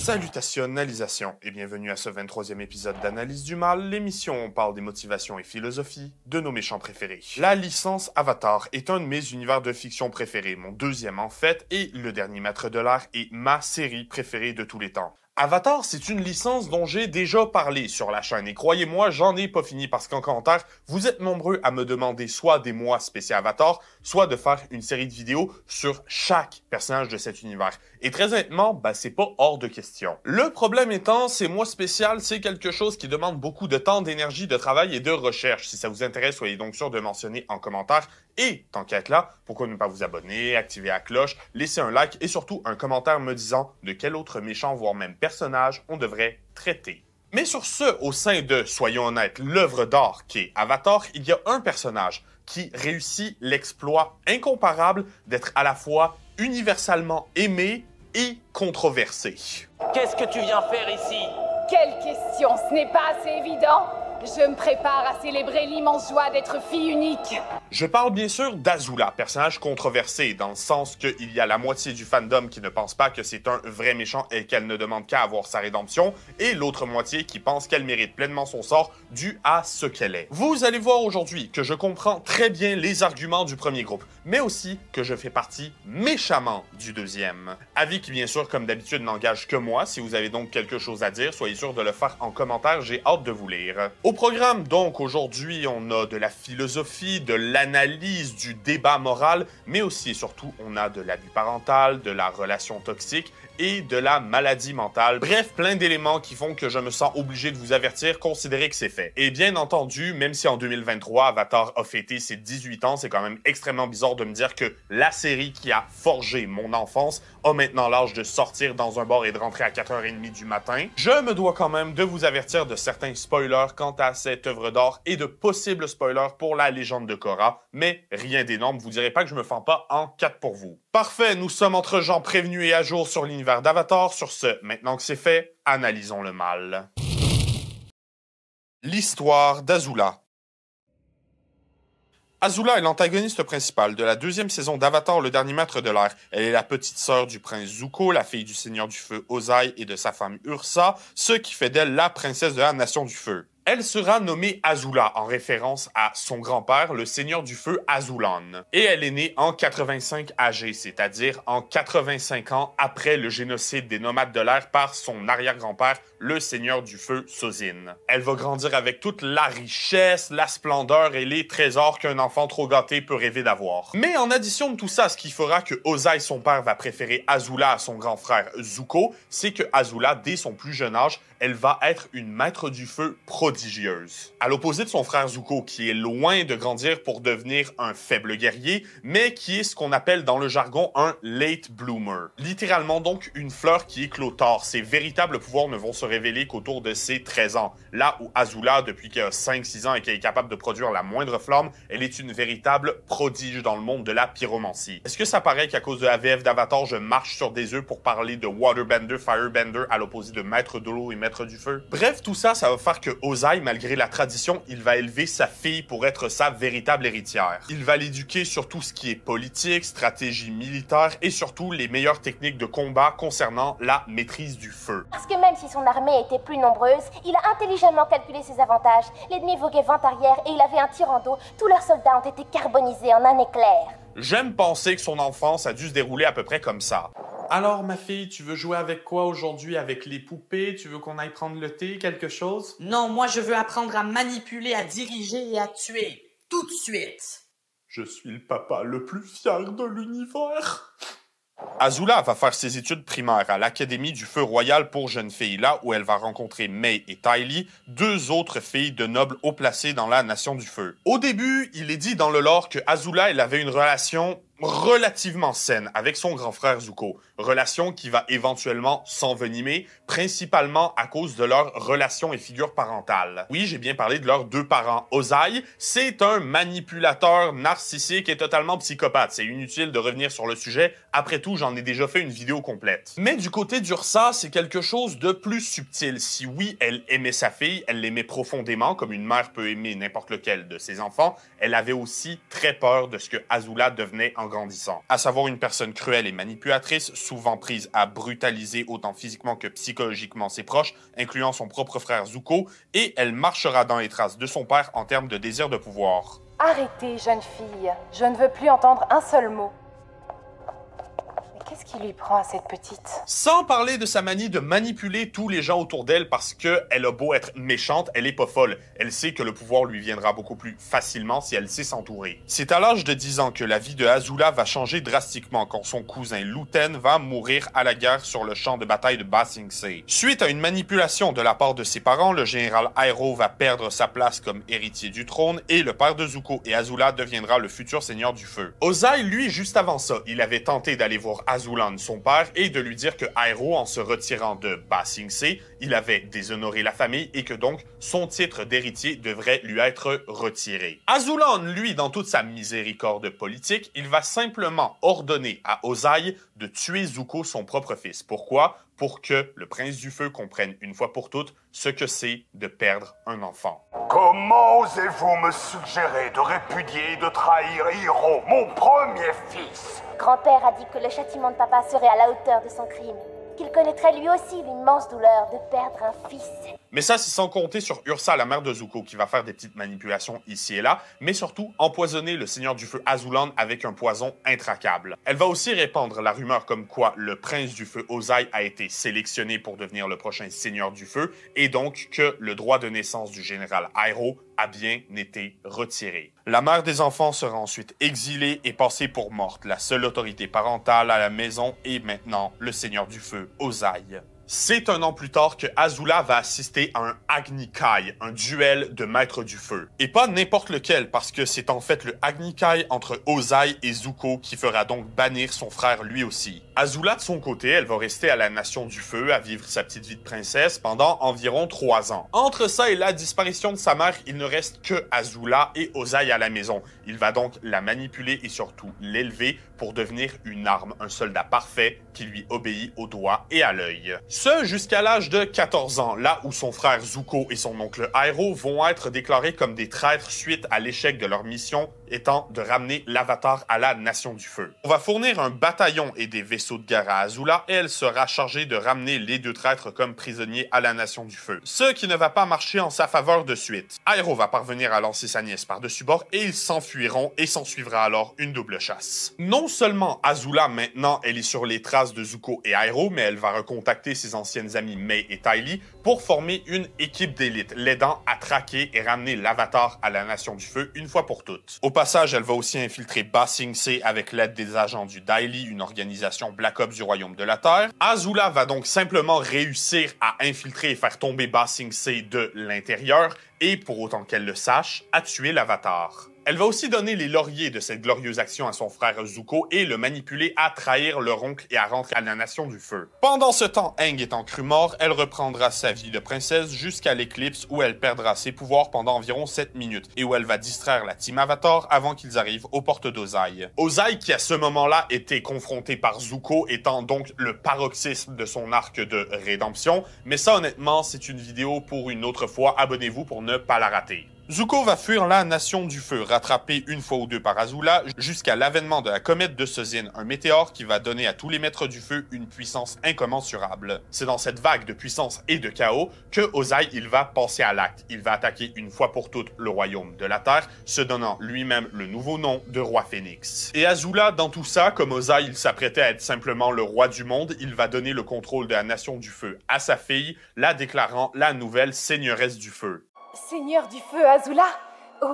Salutationnalisation et bienvenue à ce 23e épisode d'Analyse du Mal, l'émission où on parle des motivations et philosophies de nos méchants préférés. La licence Avatar est un de mes univers de fiction préférés, mon deuxième en fait, et le dernier maître de l'art est ma série préférée de tous les temps. Avatar, c'est une licence dont j'ai déjà parlé sur la chaîne et croyez-moi, j'en ai pas fini parce qu'en commentaire, vous êtes nombreux à me demander soit des mois spéciaux Avatar, soit de faire une série de vidéos sur chaque personnage de cet univers. Et très honnêtement, bah, c'est pas hors de question. Le problème étant, c'est moi spécial, c'est quelque chose qui demande beaucoup de temps, d'énergie, de travail et de recherche. Si ça vous intéresse, soyez donc sûr de mentionner en commentaire. Et tant qu'à être là, pourquoi ne pas vous abonner, activer la cloche, laisser un like et surtout un commentaire me disant de quel autre méchant, voire même personnage, on devrait traiter. Mais sur ce, au sein de, soyons honnêtes, l'œuvre d'art qui est Avatar, il y a un personnage, qui réussit l'exploit incomparable d'être à la fois universellement aimé et controversé. Qu'est-ce que tu viens faire ici Quelle question, ce n'est pas assez évident je me prépare à célébrer l'immense joie d'être fille unique. Je parle bien sûr d'Azula, personnage controversé, dans le sens qu'il y a la moitié du fandom qui ne pense pas que c'est un vrai méchant et qu'elle ne demande qu'à avoir sa rédemption, et l'autre moitié qui pense qu'elle mérite pleinement son sort dû à ce qu'elle est. Vous allez voir aujourd'hui que je comprends très bien les arguments du premier groupe, mais aussi que je fais partie méchamment du deuxième. Avis qui bien sûr comme d'habitude n'engage que moi, si vous avez donc quelque chose à dire, soyez sûr de le faire en commentaire, j'ai hâte de vous lire. Au programme, donc, aujourd'hui, on a de la philosophie, de l'analyse, du débat moral, mais aussi et surtout, on a de l'abus parental, de la relation toxique et de la maladie mentale. Bref, plein d'éléments qui font que je me sens obligé de vous avertir, considérez que c'est fait. Et bien entendu, même si en 2023, Avatar a fêté ses 18 ans, c'est quand même extrêmement bizarre de me dire que la série qui a forgé mon enfance a maintenant l'âge de sortir dans un bar et de rentrer à 4h30 du matin. Je me dois quand même de vous avertir de certains spoilers quant à cette œuvre d'art et de possibles spoilers pour la légende de Korra, mais rien d'énorme, vous direz pas que je me fends pas en 4 pour vous. Parfait, nous sommes entre gens prévenus et à jour sur l'univers d'Avatar sur ce. Maintenant que c'est fait, analysons le mal. L'histoire d'Azula. Azula est l'antagoniste principale de la deuxième saison d'Avatar le dernier maître de l'air. Elle est la petite sœur du prince Zuko, la fille du seigneur du feu Ozai et de sa femme Ursa, ce qui fait d'elle la princesse de la nation du feu. Elle sera nommée Azula en référence à son grand-père, le seigneur du feu Azulan. Et elle est née en 85 AG, c'est-à-dire en 85 ans après le génocide des nomades de l'air par son arrière-grand-père, le seigneur du feu Sozin. Elle va grandir avec toute la richesse, la splendeur et les trésors qu'un enfant trop gâté peut rêver d'avoir. Mais en addition de tout ça, ce qui fera que Ozai, son père, va préférer Azula à son grand frère Zuko, c'est que Azula, dès son plus jeune âge, elle va être une maître du feu pro à l'opposé de son frère Zuko, qui est loin de grandir pour devenir un faible guerrier, mais qui est ce qu'on appelle dans le jargon un late bloomer. Littéralement donc une fleur qui éclot tard. Ses véritables pouvoirs ne vont se révéler qu'autour de ses 13 ans. Là où Azula, depuis qu'elle a 5-6 ans et qu'elle est capable de produire la moindre flamme, elle est une véritable prodige dans le monde de la pyromancie. Est-ce que ça paraît qu'à cause de la VF d'Avatar, je marche sur des œufs pour parler de Waterbender, Firebender à l'opposé de Maître de l'eau et Maître du feu? Bref, tout ça, ça va faire que aux malgré la tradition, il va élever sa fille pour être sa véritable héritière. Il va l'éduquer sur tout ce qui est politique, stratégie militaire et surtout les meilleures techniques de combat concernant la maîtrise du feu. Parce que même si son armée était plus nombreuse, il a intelligemment calculé ses avantages. L'ennemi voguait vent arrière et il avait un tir en dos. Tous leurs soldats ont été carbonisés en un éclair. J'aime penser que son enfance a dû se dérouler à peu près comme ça. Alors, ma fille, tu veux jouer avec quoi aujourd'hui? Avec les poupées? Tu veux qu'on aille prendre le thé, quelque chose? Non, moi, je veux apprendre à manipuler, à diriger et à tuer. Tout de suite. Je suis le papa le plus fier de l'univers. Azula va faire ses études primaires à l'Académie du Feu Royal pour jeunes filles, là où elle va rencontrer May et Tylee, deux autres filles de nobles haut placées dans la Nation du Feu. Au début, il est dit dans le lore que Azula, elle avait une relation relativement saine avec son grand frère Zuko, relation qui va éventuellement s'envenimer, principalement à cause de leur relation et figure parentale. Oui, j'ai bien parlé de leurs deux parents. Ozai, c'est un manipulateur narcissique et totalement psychopathe. C'est inutile de revenir sur le sujet, après tout, j'en ai déjà fait une vidéo complète. Mais du côté d'Ursa, c'est quelque chose de plus subtil. Si oui, elle aimait sa fille, elle l'aimait profondément, comme une mère peut aimer n'importe lequel de ses enfants, elle avait aussi très peur de ce que Azula devenait en grandissant, à savoir une personne cruelle et manipulatrice, souvent prise à brutaliser autant physiquement que psychologiquement ses proches, incluant son propre frère Zuko, et elle marchera dans les traces de son père en termes de désir de pouvoir. Arrêtez, jeune fille. Je ne veux plus entendre un seul mot. Qu'est-ce qui lui prend à cette petite Sans parler de sa manie de manipuler tous les gens autour d'elle parce que elle a beau être méchante, elle est pas folle. Elle sait que le pouvoir lui viendra beaucoup plus facilement si elle sait s'entourer. C'est à l'âge de 10 ans que la vie de Azula va changer drastiquement quand son cousin Luten va mourir à la guerre sur le champ de bataille de Basingse. Suite à une manipulation de la part de ses parents, le général Aero va perdre sa place comme héritier du trône et le père de Zuko et Azula deviendra le futur seigneur du feu. Ozai, lui, juste avant ça, il avait tenté d'aller voir Azula son père, et de lui dire que Airo en se retirant de Ba il avait déshonoré la famille et que donc son titre d'héritier devrait lui être retiré. Azulan, lui, dans toute sa miséricorde politique, il va simplement ordonner à Ozai de tuer Zuko, son propre fils. Pourquoi Pour que le prince du feu comprenne une fois pour toutes ce que c'est de perdre un enfant. Comment osez-vous me suggérer de répudier et de trahir Hiro, mon premier fils grand-père a dit que le châtiment de papa serait à la hauteur de son crime, qu'il connaîtrait lui aussi l'immense douleur de perdre un fils. Mais ça, c'est sans compter sur Ursa, la mère de Zuko, qui va faire des petites manipulations ici et là, mais surtout empoisonner le Seigneur du Feu Azulan avec un poison intracable. Elle va aussi répandre la rumeur comme quoi le Prince du Feu Ozai a été sélectionné pour devenir le prochain Seigneur du Feu, et donc que le droit de naissance du général Airo a bien été retirée. La mère des enfants sera ensuite exilée et passée pour morte. La seule autorité parentale à la maison est maintenant le Seigneur du Feu, Osaï. C'est un an plus tard que Azula va assister à un Agni Kai, un duel de maître du feu. Et pas n'importe lequel, parce que c'est en fait le Agni Kai entre Ozai et Zuko qui fera donc bannir son frère lui aussi. Azula, de son côté, elle va rester à la Nation du Feu, à vivre sa petite vie de princesse pendant environ trois ans. Entre ça et la disparition de sa mère, il ne reste que Azula et Ozai à la maison. Il va donc la manipuler et surtout l'élever pour devenir une arme, un soldat parfait qui lui obéit au doigt et à l'œil. Ce jusqu'à l'âge de 14 ans, là où son frère Zuko et son oncle Airo vont être déclarés comme des traîtres suite à l'échec de leur mission étant de ramener l'Avatar à la Nation du Feu. On va fournir un bataillon et des vaisseaux de guerre à Azula, elle sera chargée de ramener les deux traîtres comme prisonniers à la Nation du Feu, ce qui ne va pas marcher en sa faveur de suite. Aero va parvenir à lancer sa nièce par-dessus bord et ils s'enfuiront et s'en suivra alors une double chasse. Non seulement Azula maintenant elle est sur les traces de Zuko et Aero, mais elle va recontacter ses anciennes amies Mei et Tylee pour former une équipe d'élite, l'aidant à traquer et ramener l'Avatar à la Nation du Feu une fois pour toutes passage, elle va aussi infiltrer Ba Sing Se avec l'aide des agents du Daily, une organisation Black Ops du Royaume de la Terre. Azula va donc simplement réussir à infiltrer et faire tomber Ba Sing Se de l'intérieur et, pour autant qu'elle le sache, à tuer l'Avatar. Elle va aussi donner les lauriers de cette glorieuse action à son frère Zuko et le manipuler à trahir leur oncle et à rentrer à la Nation du Feu. Pendant ce temps, Aang étant cru mort, elle reprendra sa vie de princesse jusqu'à l'éclipse où elle perdra ses pouvoirs pendant environ 7 minutes et où elle va distraire la Team Avatar avant qu'ils arrivent aux portes d'Ozai. Ozai qui à ce moment-là était confronté par Zuko étant donc le paroxysme de son arc de rédemption, mais ça honnêtement c'est une vidéo pour une autre fois, abonnez-vous pour ne pas la rater. Zuko va fuir la Nation du Feu, rattrapé une fois ou deux par Azula, jusqu'à l'avènement de la comète de Sozin, un météore qui va donner à tous les maîtres du feu une puissance incommensurable. C'est dans cette vague de puissance et de chaos que Ozai il va passer à l'acte. Il va attaquer une fois pour toutes le royaume de la Terre, se donnant lui-même le nouveau nom de roi Phénix. Et Azula, dans tout ça, comme Ozai il s'apprêtait à être simplement le roi du monde, il va donner le contrôle de la Nation du Feu à sa fille, la déclarant la nouvelle seigneuresse du feu. Seigneur du feu, Azula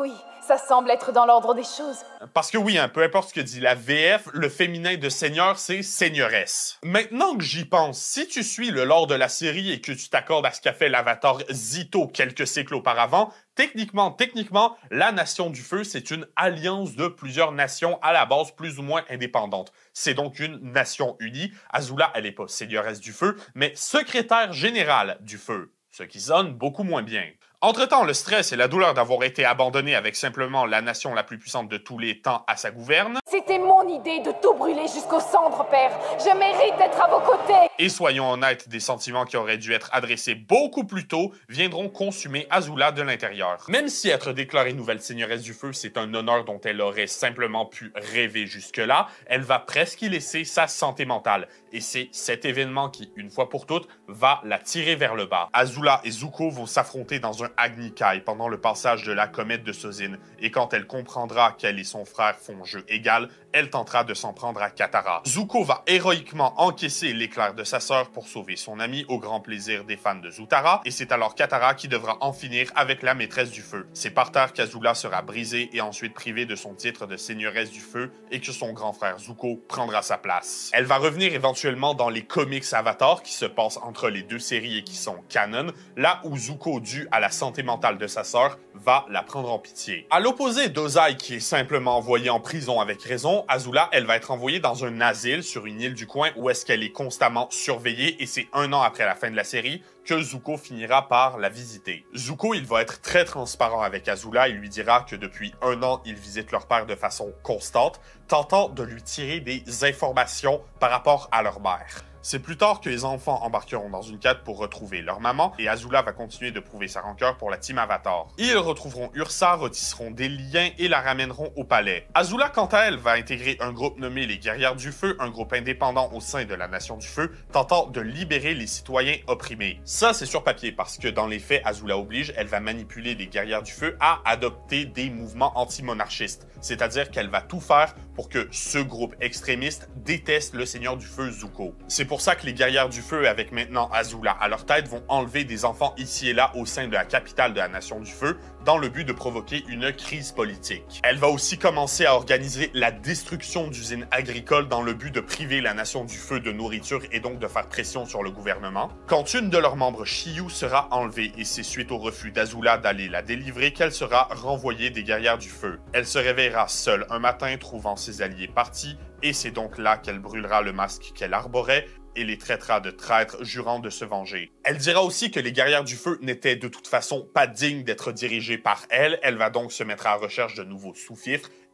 oui, ça semble être dans l'ordre des choses. Parce que oui, hein, peu importe ce que dit la VF, le féminin de seigneur, c'est seigneuresse. Maintenant que j'y pense, si tu suis le lore de la série et que tu t'accordes à ce qu'a fait l'avatar Zito quelques siècles auparavant, techniquement, techniquement, la Nation du Feu, c'est une alliance de plusieurs nations à la base plus ou moins indépendantes. C'est donc une nation unie. Azula, elle n'est pas seigneuresse du feu, mais secrétaire générale du feu. Ce qui sonne beaucoup moins bien. Entre-temps, le stress et la douleur d'avoir été abandonné avec simplement la nation la plus puissante de tous les temps à sa gouverne. C'était mon idée de tout brûler jusqu'aux cendres, père. Je mérite d'être à vos côtés. Et soyons honnêtes, des sentiments qui auraient dû être adressés beaucoup plus tôt viendront consumer Azula de l'intérieur. Même si être déclarée nouvelle seigneuresse du feu, c'est un honneur dont elle aurait simplement pu rêver jusque-là, elle va presque y laisser sa santé mentale. Et c'est cet événement qui, une fois pour toutes, va la tirer vers le bas. Azula et Zuko vont s'affronter dans un Agni Kai pendant le passage de la comète de Sozin, et quand elle comprendra qu'elle et son frère font jeu égal, elle tentera de s'en prendre à Katara. Zuko va héroïquement encaisser l'éclair de sa sœur pour sauver son ami au grand plaisir des fans de Zutara, et c'est alors Katara qui devra en finir avec la maîtresse du feu. C'est par terre qu'Azula sera brisée et ensuite privée de son titre de seigneuresse du feu et que son grand frère Zuko prendra sa place. Elle va revenir éventuellement dans les comics Avatar qui se passent entre les deux séries et qui sont canon, là où Zuko, dû à la santé mentale de sa sœur, va la prendre en pitié. À l'opposé d'Ozai qui est simplement envoyé en prison avec raison, Azula, elle va être envoyée dans un asile sur une île du coin où est-ce qu'elle est constamment surveillée et c'est un an après la fin de la série que Zuko finira par la visiter. Zuko, il va être très transparent avec Azula, et lui dira que depuis un an, il visite leur père de façon constante, tentant de lui tirer des informations par rapport à leur mère. C'est plus tard que les enfants embarqueront dans une quête pour retrouver leur maman, et Azula va continuer de prouver sa rancœur pour la team Avatar. Ils retrouveront Ursa, retisseront des liens et la ramèneront au palais. Azula, quant à elle, va intégrer un groupe nommé les Guerrières du Feu, un groupe indépendant au sein de la Nation du Feu, tentant de libérer les citoyens opprimés. Ça, c'est sur papier, parce que dans les faits, Azula oblige, elle va manipuler les Guerrières du Feu à adopter des mouvements anti-monarchistes, c'est-à-dire qu'elle va tout faire pour que ce groupe extrémiste déteste le Seigneur du Feu Zuko. C'est pour ça que les guerrières du feu, avec maintenant Azula à leur tête, vont enlever des enfants ici et là au sein de la capitale de la Nation du Feu, dans le but de provoquer une crise politique. Elle va aussi commencer à organiser la destruction d'usines agricoles dans le but de priver la Nation du Feu de nourriture et donc de faire pression sur le gouvernement. Quand une de leurs membres, Shiyu, sera enlevée et c'est suite au refus d'Azula d'aller la délivrer qu'elle sera renvoyée des guerrières du feu. Elle se réveillera seule un matin trouvant ses alliés partis et c'est donc là qu'elle brûlera le masque qu'elle arborait et les traitera de traîtres, jurant de se venger. Elle dira aussi que les guerrières du feu n'étaient de toute façon pas dignes d'être dirigées par elle, elle va donc se mettre à la recherche de nouveaux sous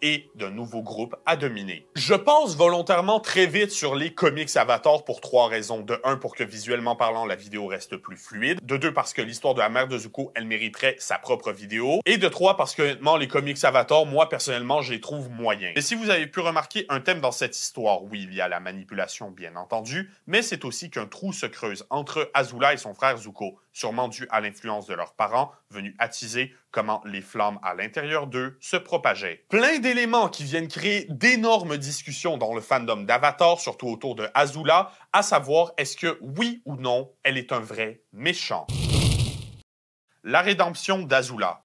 et d'un nouveau groupe à dominer. Je pense volontairement très vite sur les comics Avatar pour trois raisons. De un, pour que visuellement parlant, la vidéo reste plus fluide. De deux, parce que l'histoire de la mère de Zuko, elle mériterait sa propre vidéo. Et de trois, parce que honnêtement, les comics Avatar, moi personnellement, je les trouve moyens. Et si vous avez pu remarquer un thème dans cette histoire, oui, il y a la manipulation, bien entendu, mais c'est aussi qu'un trou se creuse entre Azula et son frère Zuko sûrement dû à l'influence de leurs parents, venus attiser comment les flammes à l'intérieur d'eux se propageaient. Plein d'éléments qui viennent créer d'énormes discussions dans le fandom d'Avatar, surtout autour de Azula, à savoir est-ce que oui ou non, elle est un vrai méchant. La rédemption d'Azula.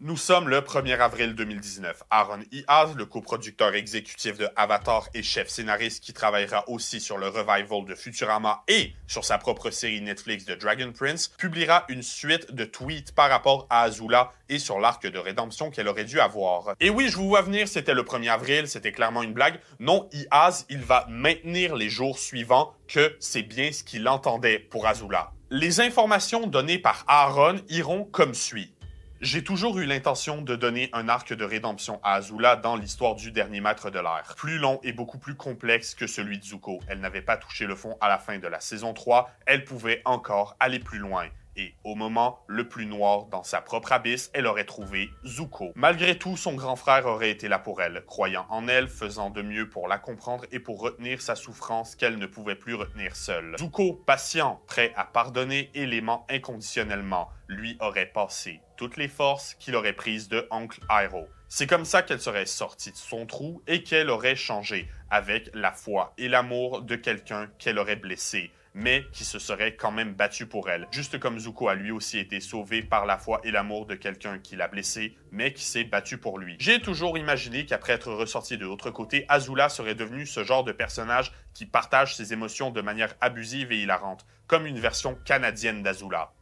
Nous sommes le 1er avril 2019. Aaron Iaz, le coproducteur exécutif de Avatar et chef scénariste qui travaillera aussi sur le revival de Futurama et sur sa propre série Netflix de Dragon Prince, publiera une suite de tweets par rapport à Azula et sur l'arc de rédemption qu'elle aurait dû avoir. Et oui, je vous vois venir, c'était le 1er avril, c'était clairement une blague. Non, Iaz, il va maintenir les jours suivants que c'est bien ce qu'il entendait pour Azula. Les informations données par Aaron iront comme suit. J'ai toujours eu l'intention de donner un arc de rédemption à Azula dans l'histoire du dernier maître de l'air, plus long et beaucoup plus complexe que celui de Zuko. Elle n'avait pas touché le fond à la fin de la saison 3, elle pouvait encore aller plus loin et au moment le plus noir dans sa propre abysse, elle aurait trouvé Zuko. Malgré tout, son grand frère aurait été là pour elle, croyant en elle, faisant de mieux pour la comprendre et pour retenir sa souffrance qu'elle ne pouvait plus retenir seule. Zuko, patient, prêt à pardonner et l'aimant inconditionnellement, lui aurait passé toutes les forces qu'il aurait prises de Oncle Iroh. C'est comme ça qu'elle serait sortie de son trou et qu'elle aurait changé avec la foi et l'amour de quelqu'un qu'elle aurait blessé mais qui se serait quand même battu pour elle. Juste comme Zuko a lui aussi été sauvé par la foi et l'amour de quelqu'un qui l'a blessé, mais qui s'est battu pour lui. J'ai toujours imaginé qu'après être ressorti de l'autre côté, Azula serait devenu ce genre de personnage qui partage ses émotions de manière abusive et hilarante, comme une version canadienne d'Azula.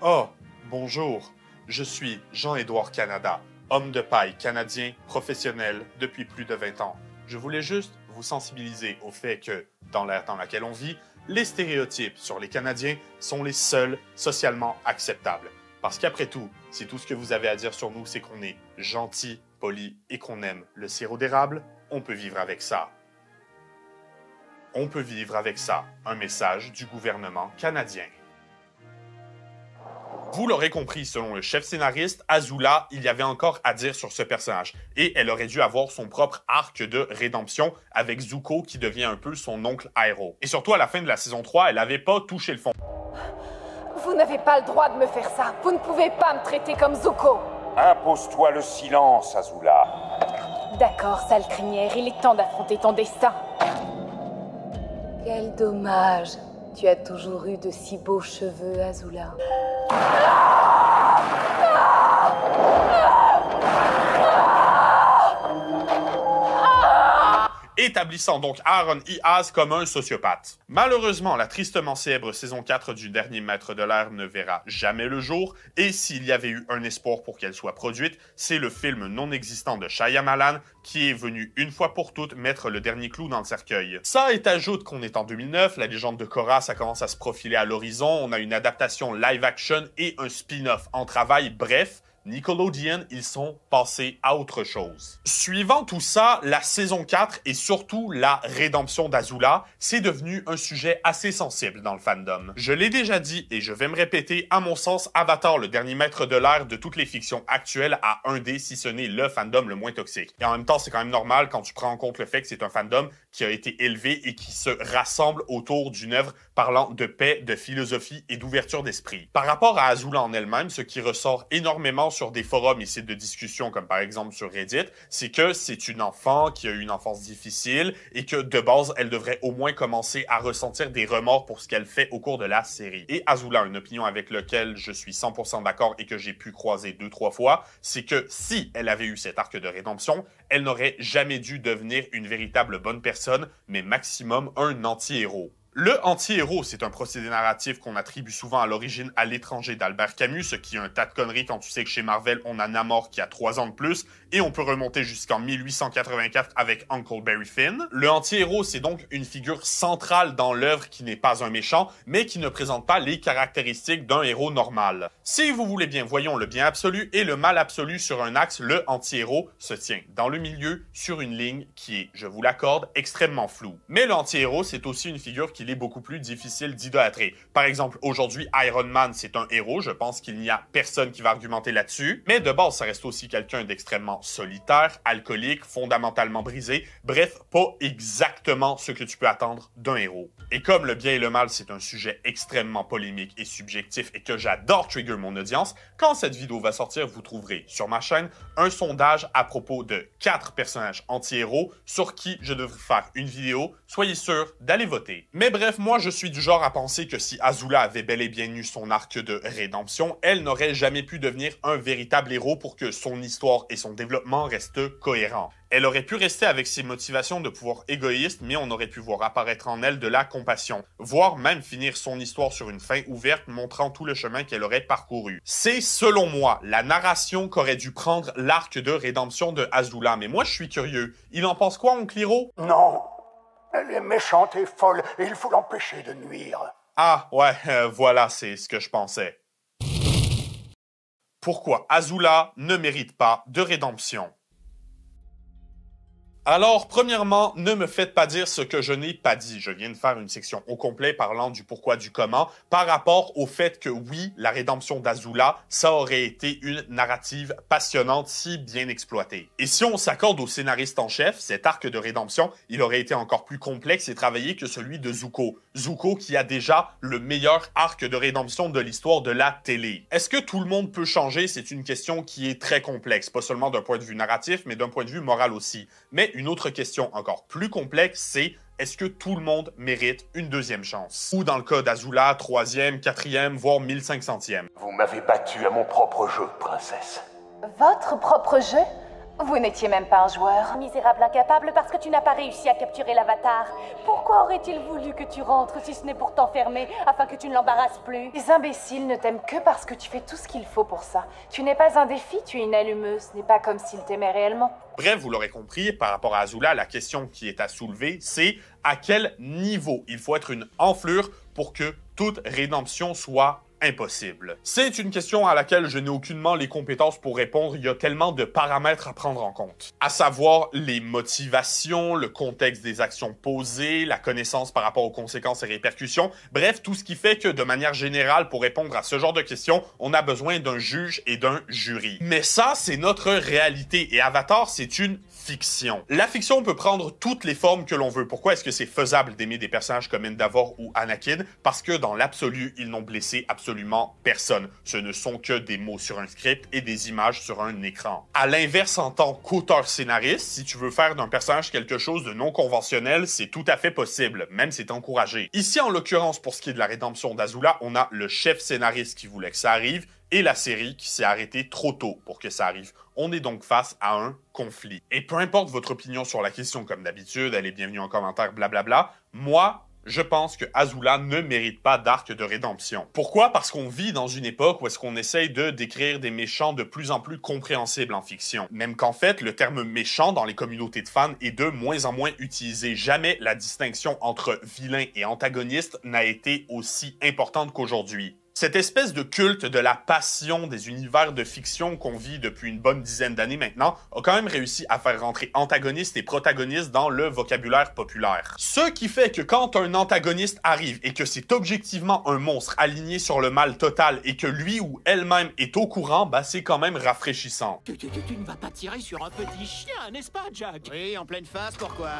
Oh, bonjour, je suis Jean-Édouard Canada, homme de paille canadien professionnel depuis plus de 20 ans. Je voulais juste vous sensibiliser au fait que, dans l'ère dans laquelle on vit, les stéréotypes sur les Canadiens sont les seuls socialement acceptables. Parce qu'après tout, si tout ce que vous avez à dire sur nous, c'est qu'on est gentil, poli et qu'on aime le sirop d'érable, on peut vivre avec ça. On peut vivre avec ça, un message du gouvernement canadien. Vous l'aurez compris, selon le chef scénariste, Azula, il y avait encore à dire sur ce personnage, et elle aurait dû avoir son propre arc de rédemption avec Zuko qui devient un peu son oncle Aero. Et surtout, à la fin de la saison 3, elle n'avait pas touché le fond. Vous n'avez pas le droit de me faire ça. Vous ne pouvez pas me traiter comme Zuko. Impose-toi le silence, Azula. D'accord, sale crinière, il est temps d'affronter ton destin. Quel dommage. Tu as toujours eu de si beaux cheveux, Azula. établissant donc Aaron Iaz comme un sociopathe. Malheureusement, la tristement célèbre saison 4 du dernier maître de l'air ne verra jamais le jour, et s'il y avait eu un espoir pour qu'elle soit produite, c'est le film non existant de Shyamalan qui est venu une fois pour toutes mettre le dernier clou dans le cercueil. Ça et ajoute qu'on est en 2009, la légende de Cora, ça commence à se profiler à l'horizon, on a une adaptation live action et un spin-off en travail, bref, Nickelodeon, ils sont passés à autre chose. Suivant tout ça, la saison 4 et surtout la rédemption d'Azula, c'est devenu un sujet assez sensible dans le fandom. Je l'ai déjà dit et je vais me répéter, à mon sens, Avatar, le dernier maître de l'air de toutes les fictions actuelles, à un d si ce n'est le fandom le moins toxique. Et en même temps, c'est quand même normal quand tu prends en compte le fait que c'est un fandom qui a été élevé et qui se rassemble autour d'une œuvre parlant de paix, de philosophie et d'ouverture d'esprit. Par rapport à Azula en elle-même, ce qui ressort énormément sur des forums et sites de discussion, comme par exemple sur Reddit, c'est que c'est une enfant qui a eu une enfance difficile et que de base, elle devrait au moins commencer à ressentir des remords pour ce qu'elle fait au cours de la série. Et Azula, une opinion avec laquelle je suis 100% d'accord et que j'ai pu croiser deux, trois fois, c'est que si elle avait eu cet arc de rédemption, elle n'aurait jamais dû devenir une véritable bonne personne, mais maximum un anti-héros. Le anti-héros, c'est un procédé narratif qu'on attribue souvent à l'origine à l'étranger d'Albert Camus, ce qui est un tas de conneries quand tu sais que chez Marvel, on a Namor qui a trois ans de plus et on peut remonter jusqu'en 1884 avec Uncle Barry Finn. Le anti-héros, c'est donc une figure centrale dans l'œuvre qui n'est pas un méchant, mais qui ne présente pas les caractéristiques d'un héros normal. Si vous voulez bien, voyons le bien absolu et le mal absolu sur un axe, le anti-héros se tient dans le milieu sur une ligne qui est, je vous l'accorde, extrêmement floue. Mais le anti-héros, c'est aussi une figure qu'il est beaucoup plus difficile d'idolâtrer. Par exemple, aujourd'hui, Iron Man, c'est un héros, je pense qu'il n'y a personne qui va argumenter là-dessus, mais de base, ça reste aussi quelqu'un d'extrêmement solitaire, alcoolique, fondamentalement brisé, bref, pas exactement ce que tu peux attendre d'un héros. Et comme le bien et le mal, c'est un sujet extrêmement polémique et subjectif et que j'adore trigger mon audience, quand cette vidéo va sortir, vous trouverez sur ma chaîne un sondage à propos de 4 personnages anti-héros sur qui je devrais faire une vidéo, soyez sûr d'aller voter. Mais bref, moi je suis du genre à penser que si Azula avait bel et bien eu son arc de rédemption, elle n'aurait jamais pu devenir un véritable héros pour que son histoire et son développement reste cohérent. Elle aurait pu rester avec ses motivations de pouvoir égoïste, mais on aurait pu voir apparaître en elle de la compassion, voire même finir son histoire sur une fin ouverte montrant tout le chemin qu'elle aurait parcouru. C'est, selon moi, la narration qu'aurait dû prendre l'arc de rédemption de Azula, mais moi je suis curieux. Il en pense quoi, oncle Hiro Non, elle est méchante et folle, et il faut l'empêcher de nuire. Ah, ouais, euh, voilà, c'est ce que je pensais pourquoi Azula ne mérite pas de rédemption. Alors, premièrement, ne me faites pas dire ce que je n'ai pas dit. Je viens de faire une section au complet parlant du pourquoi, du comment, par rapport au fait que oui, la rédemption d'Azula, ça aurait été une narrative passionnante si bien exploitée. Et si on s'accorde au scénariste en chef, cet arc de rédemption, il aurait été encore plus complexe et travaillé que celui de Zuko. Zuko qui a déjà le meilleur arc de rédemption de l'histoire de la télé. Est-ce que tout le monde peut changer? C'est une question qui est très complexe, pas seulement d'un point de vue narratif, mais d'un point de vue moral aussi. Mais une autre question encore plus complexe, c'est est-ce que tout le monde mérite une deuxième chance? Ou dans le cas d'Azula, troisième, quatrième, voire 1500e. Vous m'avez battu à mon propre jeu, princesse. Votre propre jeu vous n'étiez même pas un joueur. Misérable incapable parce que tu n'as pas réussi à capturer l'avatar. Pourquoi aurait-il voulu que tu rentres si ce n'est pour t'enfermer afin que tu ne l'embarrasses plus Les imbéciles ne t'aiment que parce que tu fais tout ce qu'il faut pour ça. Tu n'es pas un défi, tu es une allumeuse. Ce n'est pas comme s'ils t'aimaient réellement. Bref, vous l'aurez compris, par rapport à Azula, la question qui est à soulever, c'est à quel niveau il faut être une enflure pour que toute rédemption soit impossible. C'est une question à laquelle je n'ai aucunement les compétences pour répondre, il y a tellement de paramètres à prendre en compte. À savoir les motivations, le contexte des actions posées, la connaissance par rapport aux conséquences et répercussions, bref, tout ce qui fait que de manière générale, pour répondre à ce genre de questions, on a besoin d'un juge et d'un jury. Mais ça, c'est notre réalité et Avatar, c'est une fiction. La fiction peut prendre toutes les formes que l'on veut. Pourquoi est-ce que c'est faisable d'aimer des personnages comme Endavor ou Anakin Parce que dans l'absolu, ils n'ont blessé absolument personne. Ce ne sont que des mots sur un script et des images sur un écran. À l'inverse, en tant qu'auteur scénariste, si tu veux faire d'un personnage quelque chose de non conventionnel, c'est tout à fait possible, même c'est encouragé. Ici, en l'occurrence, pour ce qui est de la rédemption d'Azula, on a le chef scénariste qui voulait que ça arrive, et la série qui s'est arrêtée trop tôt pour que ça arrive. On est donc face à un conflit. Et peu importe votre opinion sur la question, comme d'habitude, allez bienvenue en commentaire, blablabla, moi, je pense que Azula ne mérite pas d'arc de rédemption. Pourquoi Parce qu'on vit dans une époque où est-ce qu'on essaye de décrire des méchants de plus en plus compréhensibles en fiction. Même qu'en fait, le terme méchant dans les communautés de fans est de moins en moins utilisé. Jamais la distinction entre vilain et antagoniste n'a été aussi importante qu'aujourd'hui cette espèce de culte de la passion des univers de fiction qu'on vit depuis une bonne dizaine d'années maintenant a quand même réussi à faire rentrer antagoniste et protagoniste dans le vocabulaire populaire. Ce qui fait que quand un antagoniste arrive et que c'est objectivement un monstre aligné sur le mal total et que lui ou elle-même est au courant, bah c'est quand même rafraîchissant. Tu, tu ne vas pas tirer sur un petit chien, n'est-ce pas, Jack Oui, en pleine face, pourquoi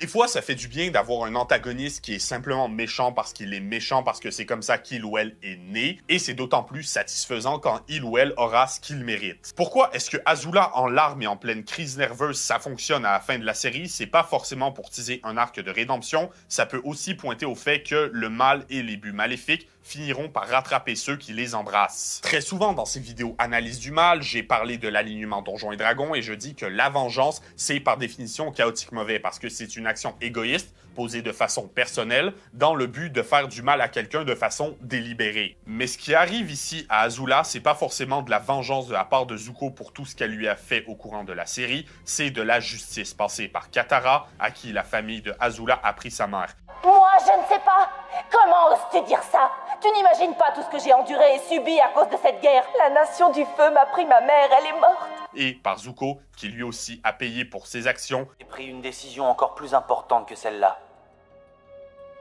des fois, ça fait du bien d'avoir un antagoniste qui est simplement méchant parce qu'il est méchant, parce que c'est comme ça qu'il ou elle est né, et c'est d'autant plus satisfaisant quand il ou elle aura ce qu'il mérite. Pourquoi est-ce que Azula en larmes et en pleine crise nerveuse, ça fonctionne à la fin de la série C'est pas forcément pour teaser un arc de rédemption, ça peut aussi pointer au fait que le mal et les buts maléfiques finiront par rattraper ceux qui les embrassent. Très souvent dans ces vidéos Analyse du mal, j'ai parlé de l'alignement donjon et dragon et je dis que la vengeance, c'est par définition chaotique mauvais parce que c'est une action égoïste posée de façon personnelle dans le but de faire du mal à quelqu'un de façon délibérée. Mais ce qui arrive ici à Azula, c'est pas forcément de la vengeance de la part de Zuko pour tout ce qu'elle lui a fait au courant de la série, c'est de la justice passée par Katara à qui la famille de Azula a pris sa mère. Ah, je ne sais pas Comment oses-tu dire ça Tu n'imagines pas tout ce que j'ai enduré et subi à cause de cette guerre La Nation du Feu m'a pris ma mère, elle est morte Et par Zuko, qui lui aussi a payé pour ses actions. J'ai pris une décision encore plus importante que celle-là.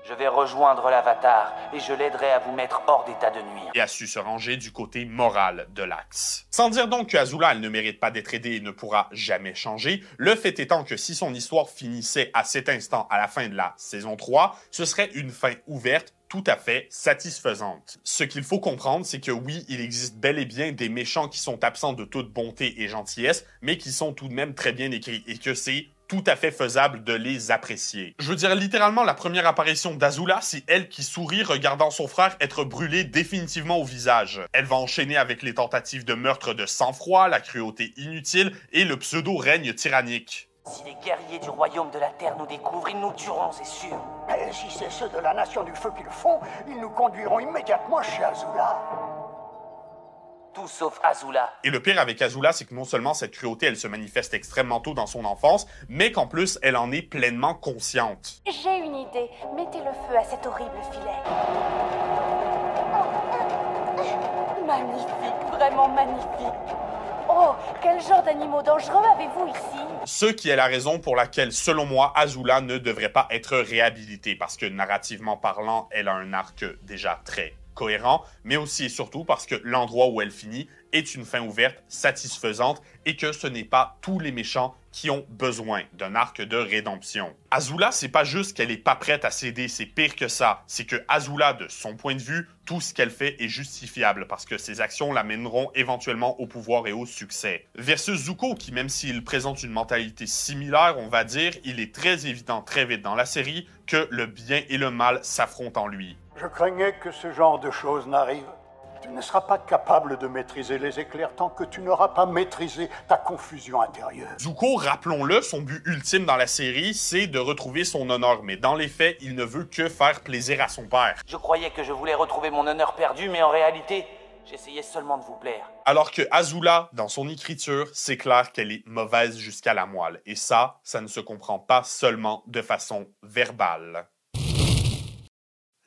Je vais rejoindre l'avatar et je l'aiderai à vous mettre hors d'état de nuire. Et a su se ranger du côté moral de l'axe. Sans dire donc qu'Azula, elle ne mérite pas d'être aidée et ne pourra jamais changer, le fait étant que si son histoire finissait à cet instant à la fin de la saison 3, ce serait une fin ouverte tout à fait satisfaisante. Ce qu'il faut comprendre, c'est que oui, il existe bel et bien des méchants qui sont absents de toute bonté et gentillesse, mais qui sont tout de même très bien écrits et que c'est tout à fait faisable de les apprécier. Je veux dire littéralement la première apparition d'Azula, c'est elle qui sourit regardant son frère être brûlé définitivement au visage. Elle va enchaîner avec les tentatives de meurtre de sang-froid, la cruauté inutile et le pseudo-règne tyrannique. Si les guerriers du royaume de la Terre nous découvrent, ils nous tueront, c'est sûr. Et eh, si c'est ceux de la Nation du Feu qui le font, ils nous conduiront immédiatement chez Azula sauf Azula. Et le pire avec Azula, c'est que non seulement cette cruauté, elle se manifeste extrêmement tôt dans son enfance, mais qu'en plus, elle en est pleinement consciente. J'ai une idée. Mettez le feu à cet horrible filet. Magnifique, vraiment magnifique. Oh, quel genre d'animaux dangereux avez-vous ici Ce qui est la raison pour laquelle, selon moi, Azula ne devrait pas être réhabilitée, parce que narrativement parlant, elle a un arc déjà très cohérent, mais aussi et surtout parce que l'endroit où elle finit est une fin ouverte satisfaisante et que ce n'est pas tous les méchants qui ont besoin d'un arc de rédemption. Azula, c'est pas juste qu'elle n'est pas prête à céder, c'est pire que ça. C'est que Azula, de son point de vue, tout ce qu'elle fait est justifiable parce que ses actions l'amèneront éventuellement au pouvoir et au succès. Versus Zuko, qui même s'il présente une mentalité similaire, on va dire, il est très évident très vite dans la série que le bien et le mal s'affrontent en lui. Je craignais que ce genre de choses n'arrive. Tu ne seras pas capable de maîtriser les éclairs tant que tu n'auras pas maîtrisé ta confusion intérieure. Zuko, rappelons-le, son but ultime dans la série, c'est de retrouver son honneur, mais dans les faits, il ne veut que faire plaisir à son père. Je croyais que je voulais retrouver mon honneur perdu, mais en réalité, j'essayais seulement de vous plaire. Alors que Azula, dans son écriture, c'est clair qu'elle est mauvaise jusqu'à la moelle, et ça, ça ne se comprend pas seulement de façon verbale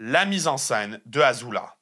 la mise en scène de Azula.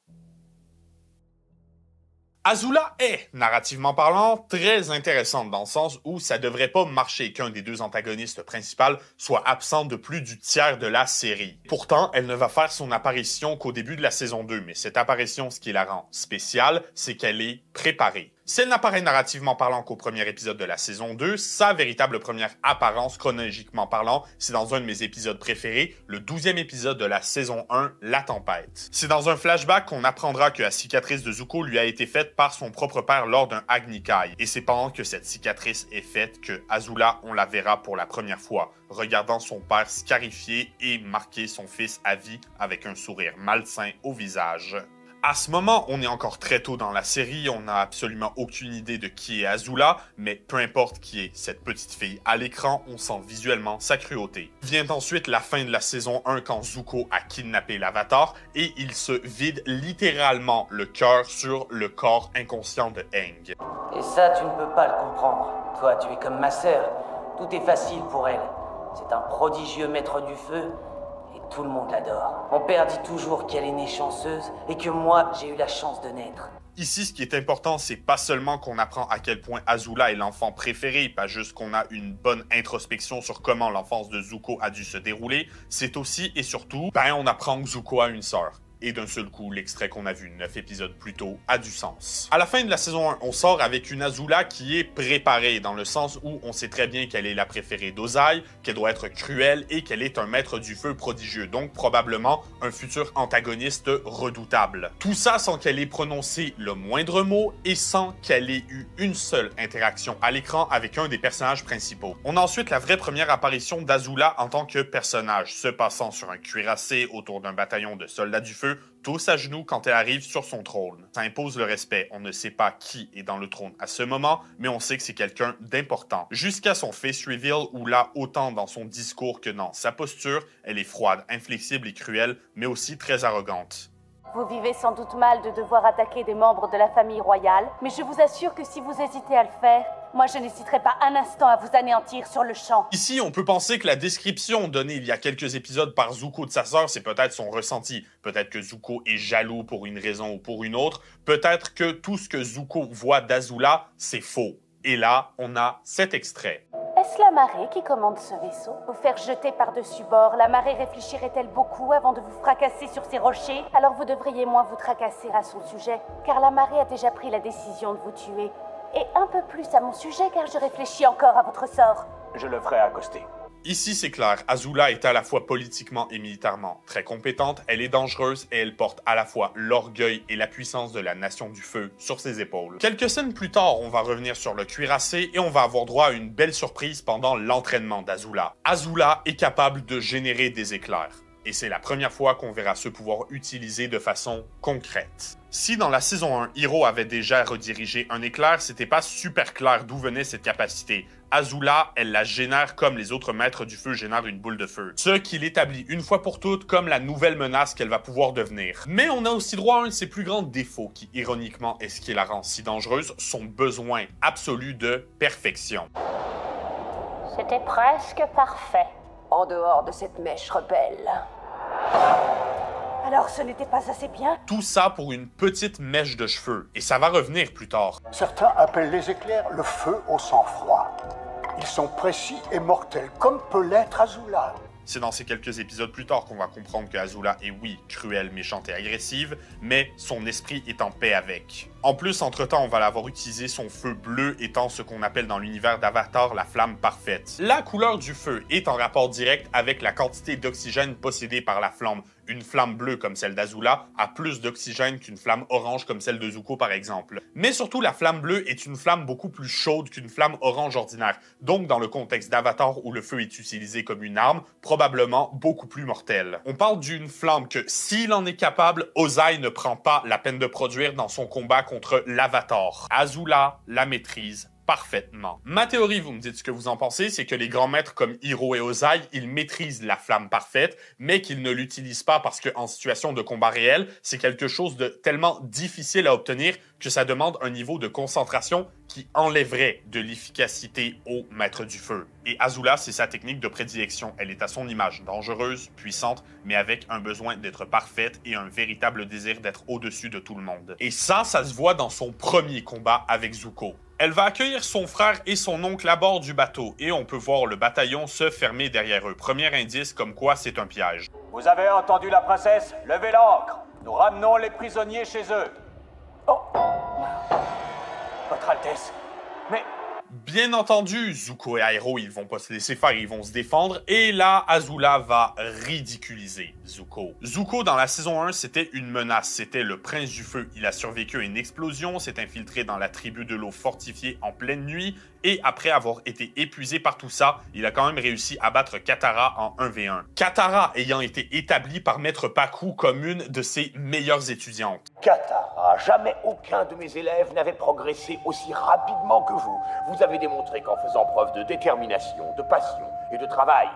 Azula est, narrativement parlant, très intéressante dans le sens où ça devrait pas marcher qu'un des deux antagonistes principaux soit absent de plus du tiers de la série. Pourtant, elle ne va faire son apparition qu'au début de la saison 2, mais cette apparition, ce qui la rend spéciale, c'est qu'elle est préparée. Si n'apparaît narrativement parlant qu'au premier épisode de la saison 2, sa véritable première apparence chronologiquement parlant, c'est dans un de mes épisodes préférés, le 12e épisode de la saison 1, La Tempête. C'est dans un flashback qu'on apprendra que la cicatrice de Zuko lui a été faite par son propre père lors d'un Agni Kai. et c'est pendant que cette cicatrice est faite que Azula, on la verra pour la première fois, regardant son père scarifier et marquer son fils à vie avec un sourire malsain au visage. À ce moment, on est encore très tôt dans la série, on n'a absolument aucune idée de qui est Azula, mais peu importe qui est cette petite fille à l'écran, on sent visuellement sa cruauté. Vient ensuite la fin de la saison 1 quand Zuko a kidnappé l'avatar et il se vide littéralement le cœur sur le corps inconscient de Heng. Et ça, tu ne peux pas le comprendre. Toi, tu es comme ma sœur. Tout est facile pour elle. C'est un prodigieux maître du feu tout le monde l'adore. Mon père dit toujours qu'elle est née chanceuse et que moi, j'ai eu la chance de naître. Ici, ce qui est important, c'est pas seulement qu'on apprend à quel point Azula est l'enfant préféré, pas juste qu'on a une bonne introspection sur comment l'enfance de Zuko a dû se dérouler, c'est aussi et surtout, ben on apprend que Zuko a une sœur. Et d'un seul coup, l'extrait qu'on a vu neuf épisodes plus tôt a du sens. À la fin de la saison 1, on sort avec une Azula qui est préparée, dans le sens où on sait très bien qu'elle est la préférée d'Ozai, qu'elle doit être cruelle et qu'elle est un maître du feu prodigieux, donc probablement un futur antagoniste redoutable. Tout ça sans qu'elle ait prononcé le moindre mot et sans qu'elle ait eu une seule interaction à l'écran avec un des personnages principaux. On a ensuite la vraie première apparition d'Azula en tant que personnage, se passant sur un cuirassé autour d'un bataillon de soldats du feu à genoux quand elle arrive sur son trône. Ça impose le respect. On ne sait pas qui est dans le trône à ce moment, mais on sait que c'est quelqu'un d'important. Jusqu'à son face reveal où là, autant dans son discours que dans sa posture, elle est froide, inflexible et cruelle, mais aussi très arrogante. Vous vivez sans doute mal de devoir attaquer des membres de la famille royale, mais je vous assure que si vous hésitez à le faire, moi, je n'hésiterai pas un instant à vous anéantir sur le champ. Ici, on peut penser que la description donnée il y a quelques épisodes par Zuko de sa sœur, c'est peut-être son ressenti. Peut-être que Zuko est jaloux pour une raison ou pour une autre. Peut-être que tout ce que Zuko voit d'Azula, c'est faux. Et là, on a cet extrait. Est-ce la marée qui commande ce vaisseau Vous faire jeter par-dessus bord, la marée réfléchirait-elle beaucoup avant de vous fracasser sur ces rochers Alors vous devriez moins vous tracasser à son sujet, car la marée a déjà pris la décision de vous tuer et un peu plus à mon sujet car je réfléchis encore à votre sort. Je le ferai accoster. Ici, c'est clair, Azula est à la fois politiquement et militairement très compétente, elle est dangereuse et elle porte à la fois l'orgueil et la puissance de la Nation du Feu sur ses épaules. Quelques scènes plus tard, on va revenir sur le cuirassé et on va avoir droit à une belle surprise pendant l'entraînement d'Azula. Azula est capable de générer des éclairs et c'est la première fois qu'on verra ce pouvoir utilisé de façon concrète. Si dans la saison 1, Hiro avait déjà redirigé un éclair, c'était pas super clair d'où venait cette capacité. Azula, elle la génère comme les autres maîtres du feu génèrent une boule de feu, ce qui établit une fois pour toutes comme la nouvelle menace qu'elle va pouvoir devenir. Mais on a aussi droit à un de ses plus grands défauts qui, ironiquement, est ce qui la rend si dangereuse, son besoin absolu de perfection. C'était presque parfait. En dehors de cette mèche rebelle. Alors ce n'était pas assez bien Tout ça pour une petite mèche de cheveux, et ça va revenir plus tard. Certains appellent les éclairs le feu au sang-froid. Ils sont précis et mortels, comme peut l'être Azula. C'est dans ces quelques épisodes plus tard qu'on va comprendre que Azula est oui, cruelle, méchante et agressive, mais son esprit est en paix avec. En plus, entre-temps, on va l'avoir utilisé son feu bleu étant ce qu'on appelle dans l'univers d'Avatar la flamme parfaite. La couleur du feu est en rapport direct avec la quantité d'oxygène possédée par la flamme, une flamme bleue comme celle d'Azula a plus d'oxygène qu'une flamme orange comme celle de Zuko par exemple. Mais surtout, la flamme bleue est une flamme beaucoup plus chaude qu'une flamme orange ordinaire, donc dans le contexte d'Avatar où le feu est utilisé comme une arme, probablement beaucoup plus mortelle. On parle d'une flamme que, s'il en est capable, Ozai ne prend pas la peine de produire dans son combat contre l'Avatar. Azula la maîtrise parfaitement. Ma théorie, vous me dites ce que vous en pensez, c'est que les grands maîtres comme Hiro et Ozai, ils maîtrisent la flamme parfaite, mais qu'ils ne l'utilisent pas parce qu'en situation de combat réel, c'est quelque chose de tellement difficile à obtenir que ça demande un niveau de concentration qui enlèverait de l'efficacité au maître du feu. Et Azula, c'est sa technique de prédilection. Elle est à son image, dangereuse, puissante, mais avec un besoin d'être parfaite et un véritable désir d'être au-dessus de tout le monde. Et ça, ça se voit dans son premier combat avec Zuko. Elle va accueillir son frère et son oncle à bord du bateau et on peut voir le bataillon se fermer derrière eux. Premier indice comme quoi c'est un piège. Vous avez entendu la princesse Levez l'ancre Nous ramenons les prisonniers chez eux Oh Votre Altesse. Mais. Bien entendu, Zuko et Aero, ils vont pas se laisser faire, ils vont se défendre. Et là, Azula va ridiculiser Zuko. Zuko, dans la saison 1, c'était une menace. C'était le prince du feu. Il a survécu à une explosion, s'est infiltré dans la tribu de l'eau fortifiée en pleine nuit et après avoir été épuisé par tout ça, il a quand même réussi à battre Katara en 1v1. Katara ayant été établie par Maître Paku comme une de ses meilleures étudiantes. Katara, jamais aucun de mes élèves n'avait progressé aussi rapidement que vous. Vous avez démontré qu'en faisant preuve de détermination, de passion et de travail,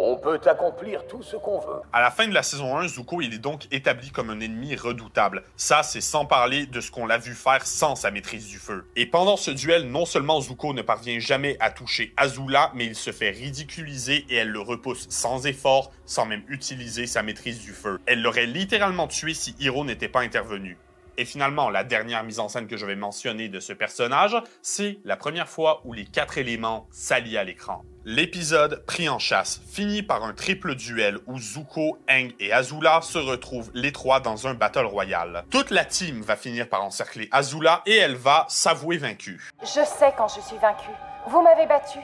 on peut accomplir tout ce qu'on veut. À la fin de la saison 1, Zuko il est donc établi comme un ennemi redoutable. Ça, c'est sans parler de ce qu'on l'a vu faire sans sa maîtrise du feu. Et pendant ce duel, non seulement Zuko ne parvient jamais à toucher Azula, mais il se fait ridiculiser et elle le repousse sans effort, sans même utiliser sa maîtrise du feu. Elle l'aurait littéralement tué si Hiro n'était pas intervenu. Et finalement, la dernière mise en scène que je vais mentionner de ce personnage, c'est la première fois où les quatre éléments s'allient à l'écran. L'épisode pris en chasse finit par un triple duel où Zuko, Eng et Azula se retrouvent les trois dans un battle royal. Toute la team va finir par encercler Azula et elle va s'avouer vaincue. Je sais quand je suis vaincue. Vous m'avez battue.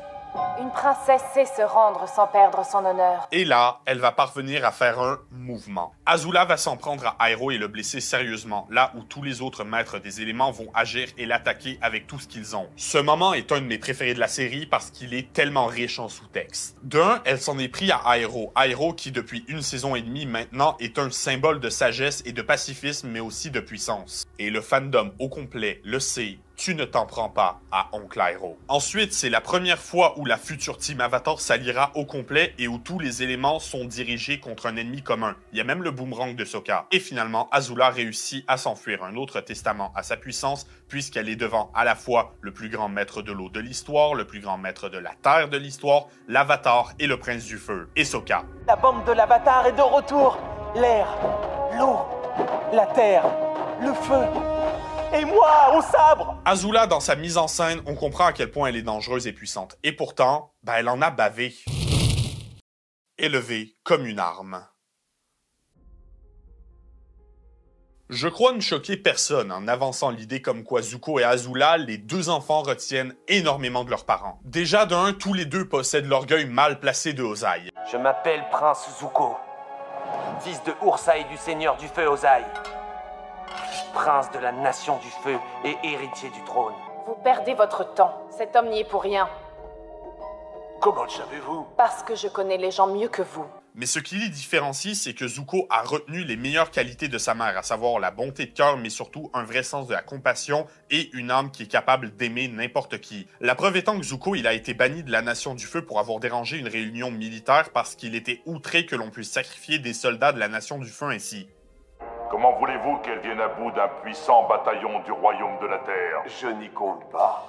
Une princesse sait se rendre sans perdre son honneur. Et là, elle va parvenir à faire un mouvement. Azula va s'en prendre à Aero et le blesser sérieusement, là où tous les autres maîtres des éléments vont agir et l'attaquer avec tout ce qu'ils ont. Ce moment est un de mes préférés de la série parce qu'il est tellement riche en sous-texte. D'un, elle s'en est pris à Aero. Aero qui, depuis une saison et demie maintenant, est un symbole de sagesse et de pacifisme, mais aussi de puissance. Et le fandom au complet le sait, tu ne t'en prends pas à Oncle Iroh. Ensuite, c'est la première fois où la future team Avatar s'alliera au complet et où tous les éléments sont dirigés contre un ennemi commun. Il y a même le boomerang de Sokka. Et finalement, Azula réussit à s'enfuir un autre testament à sa puissance puisqu'elle est devant à la fois le plus grand maître de l'eau de l'histoire, le plus grand maître de la terre de l'histoire, l'Avatar et le prince du feu, et Sokka. La bombe de l'Avatar est de retour. L'air, l'eau, la terre, le feu et moi au sabre Azula, dans sa mise en scène, on comprend à quel point elle est dangereuse et puissante. Et pourtant, bah elle en a bavé. Élevée comme une arme. Je crois ne choquer personne en avançant l'idée comme quoi Zuko et Azula, les deux enfants, retiennent énormément de leurs parents. Déjà d'un, tous les deux possèdent l'orgueil mal placé de Ozai. Je m'appelle Prince Zuko, fils de Ursa du Seigneur du Feu Ozai prince de la nation du feu et héritier du trône. Vous perdez votre temps. Cet homme n'y est pour rien. Comment le savez-vous Parce que je connais les gens mieux que vous. Mais ce qui les différencie, c'est que Zuko a retenu les meilleures qualités de sa mère, à savoir la bonté de cœur, mais surtout un vrai sens de la compassion et une âme qui est capable d'aimer n'importe qui. La preuve étant que Zuko, il a été banni de la Nation du Feu pour avoir dérangé une réunion militaire parce qu'il était outré que l'on puisse sacrifier des soldats de la Nation du Feu ainsi. Comment voulez-vous qu'elle vienne à bout d'un puissant bataillon du royaume de la Terre Je n'y compte pas.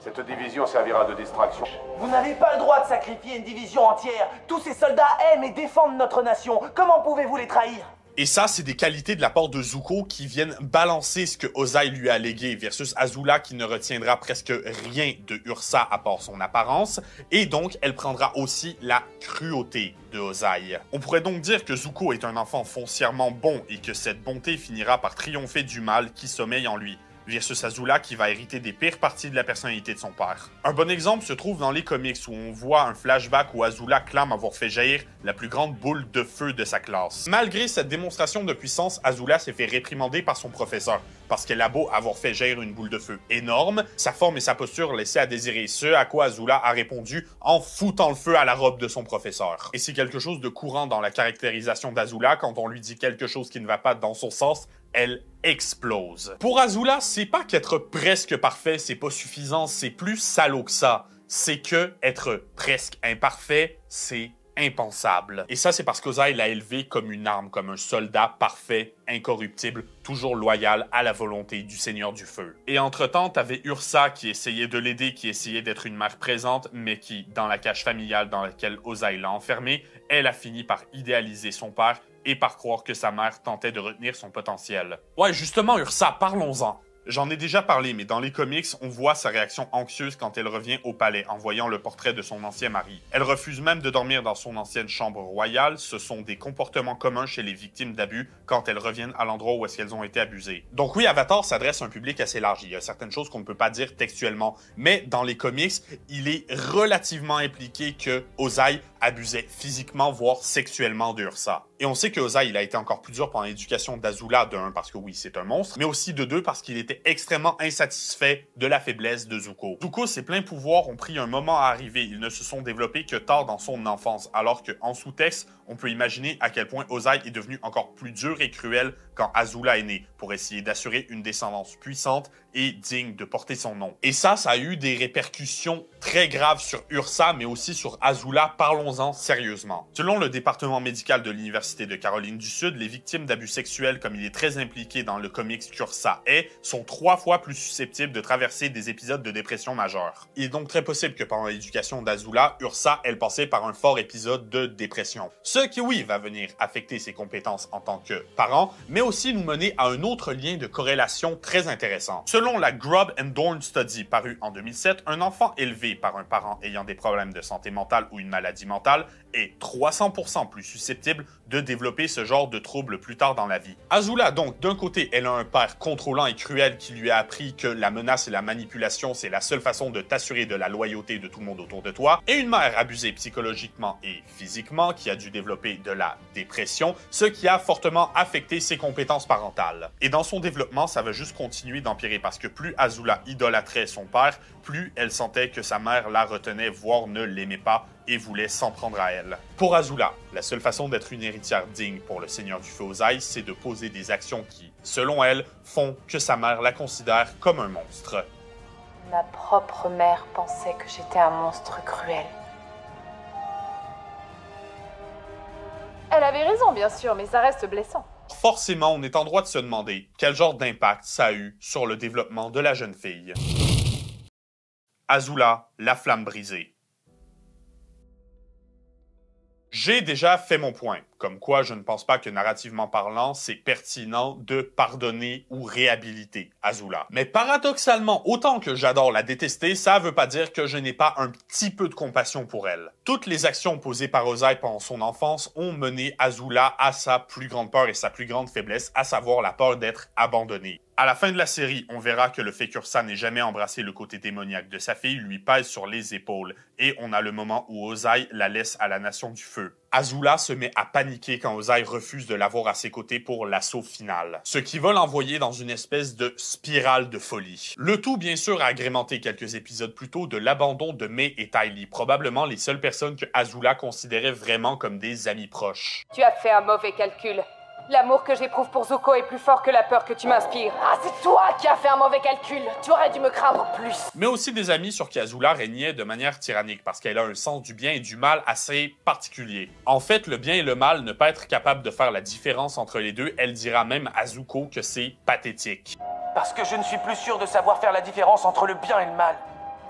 Cette division servira de distraction. Vous n'avez pas le droit de sacrifier une division entière. Tous ces soldats aiment et défendent notre nation. Comment pouvez-vous les trahir et ça, c'est des qualités de la part de Zuko qui viennent balancer ce que Ozai lui a légué versus Azula qui ne retiendra presque rien de Ursa à part son apparence et donc elle prendra aussi la cruauté de Ozai. On pourrait donc dire que Zuko est un enfant foncièrement bon et que cette bonté finira par triompher du mal qui sommeille en lui versus Azula qui va hériter des pires parties de la personnalité de son père. Un bon exemple se trouve dans les comics où on voit un flashback où Azula clame avoir fait jaillir la plus grande boule de feu de sa classe. Malgré cette démonstration de puissance, Azula s'est fait réprimander par son professeur parce qu'elle a beau avoir fait jaillir une boule de feu énorme, sa forme et sa posture laissaient à désirer, ce à quoi Azula a répondu en foutant le feu à la robe de son professeur. Et c'est quelque chose de courant dans la caractérisation d'Azula quand on lui dit quelque chose qui ne va pas dans son sens, elle explose. Pour Azula, c'est pas qu'être presque parfait, c'est pas suffisant, c'est plus salaud que ça. C'est que être presque imparfait, c'est impensable. Et ça, c'est parce qu'Ozai l'a élevé comme une arme, comme un soldat parfait, incorruptible, toujours loyal à la volonté du Seigneur du Feu. Et entre-temps, t'avais Ursa qui essayait de l'aider, qui essayait d'être une mère présente, mais qui, dans la cage familiale dans laquelle Ozai l'a enfermée, elle a fini par idéaliser son père et par croire que sa mère tentait de retenir son potentiel. Ouais, justement, Ursa, parlons-en. J'en ai déjà parlé, mais dans les comics, on voit sa réaction anxieuse quand elle revient au palais en voyant le portrait de son ancien mari. Elle refuse même de dormir dans son ancienne chambre royale, ce sont des comportements communs chez les victimes d'abus quand elles reviennent à l'endroit où elles ont été abusées. Donc oui, Avatar s'adresse à un public assez large, il y a certaines choses qu'on ne peut pas dire textuellement, mais dans les comics, il est relativement impliqué que Ozai abusait physiquement, voire sexuellement d'Ursa. Et on sait que Ozai il a été encore plus dur pendant l'éducation d'Azula, de d'un, parce que oui, c'est un monstre, mais aussi de deux, parce qu'il était extrêmement insatisfait de la faiblesse de Zuko. Zuko, ses pleins pouvoirs ont pris un moment à arriver, ils ne se sont développés que tard dans son enfance, alors que, en sous-texte, on peut imaginer à quel point Ozai est devenu encore plus dur et cruel quand Azula est né, pour essayer d'assurer une descendance puissante et digne de porter son nom. Et ça, ça a eu des répercussions très graves sur Ursa, mais aussi sur Azula, parlons-en sérieusement. Selon le département médical de l'Université de Caroline du Sud, les victimes d'abus sexuels, comme il est très impliqué dans le comics qu'Ursa est, sont trois fois plus susceptibles de traverser des épisodes de dépression majeure. Il est donc très possible que pendant l'éducation d'Azula, Ursa, elle passé par un fort épisode de dépression. Ce qui, oui, va venir affecter ses compétences en tant que parent, mais aussi nous mener à un autre lien de corrélation très intéressant. Selon la Grub and Dorn Study parue en 2007, un enfant élevé par un parent ayant des problèmes de santé mentale ou une maladie mentale est 300% plus susceptible de développer ce genre de troubles plus tard dans la vie. Azula, donc, d'un côté, elle a un père contrôlant et cruel qui lui a appris que la menace et la manipulation, c'est la seule façon de t'assurer de la loyauté de tout le monde autour de toi, et une mère abusée psychologiquement et physiquement qui a dû développer de la dépression, ce qui a fortement affecté ses compétences parentales. Et dans son développement, ça va juste continuer d'empirer parce que plus Azula idolâtrait son père, plus elle sentait que sa mère la retenait, voire ne l'aimait pas et voulait s'en prendre à elle. Pour Azula, la seule façon d'être une héritière digne pour le Seigneur du Feu aux c'est de poser des actions qui, selon elle, font que sa mère la considère comme un monstre. Ma propre mère pensait que j'étais un monstre cruel. Elle avait raison, bien sûr, mais ça reste blessant. Forcément, on est en droit de se demander quel genre d'impact ça a eu sur le développement de la jeune fille. Azula, la flamme brisée. J'ai déjà fait mon point comme quoi je ne pense pas que narrativement parlant, c'est pertinent de pardonner ou réhabiliter Azula. Mais paradoxalement, autant que j'adore la détester, ça ne veut pas dire que je n'ai pas un petit peu de compassion pour elle. Toutes les actions posées par Ozai pendant son enfance ont mené Azula à sa plus grande peur et sa plus grande faiblesse, à savoir la peur d'être abandonnée. À la fin de la série, on verra que le fait qu'Ursa n'ait jamais embrassé le côté démoniaque de sa fille lui pèse sur les épaules, et on a le moment où Ozai la laisse à la Nation du Feu. Azula se met à paniquer quand Ozai refuse de l'avoir à ses côtés pour l'assaut final, ce qui va l'envoyer dans une espèce de spirale de folie. Le tout, bien sûr, a agrémenté quelques épisodes plus tôt de l'abandon de May et Tylee, probablement les seules personnes que Azula considérait vraiment comme des amis proches. Tu as fait un mauvais calcul. L'amour que j'éprouve pour Zuko est plus fort que la peur que tu m'inspires. Ah, c'est toi qui as fait un mauvais calcul. Tu aurais dû me craindre plus. Mais aussi des amis sur qui Azula régnait de manière tyrannique parce qu'elle a un sens du bien et du mal assez particulier. En fait, le bien et le mal ne pas être capable de faire la différence entre les deux, elle dira même à Zuko que c'est pathétique. Parce que je ne suis plus sûr de savoir faire la différence entre le bien et le mal.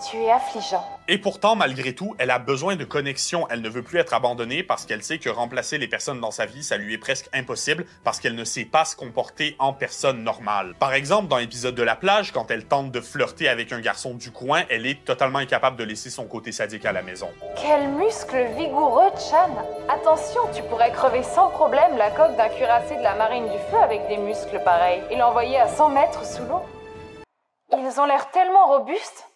Tu es affligeant. Et pourtant, malgré tout, elle a besoin de connexion. Elle ne veut plus être abandonnée parce qu'elle sait que remplacer les personnes dans sa vie, ça lui est presque impossible parce qu'elle ne sait pas se comporter en personne normale. Par exemple, dans l'épisode de la plage, quand elle tente de flirter avec un garçon du coin, elle est totalement incapable de laisser son côté sadique à la maison. Quel muscle vigoureux, Chan! Attention, tu pourrais crever sans problème la coque d'un cuirassé de la marine du feu avec des muscles pareils et l'envoyer à 100 mètres sous l'eau. Ils ont l'air tellement robustes.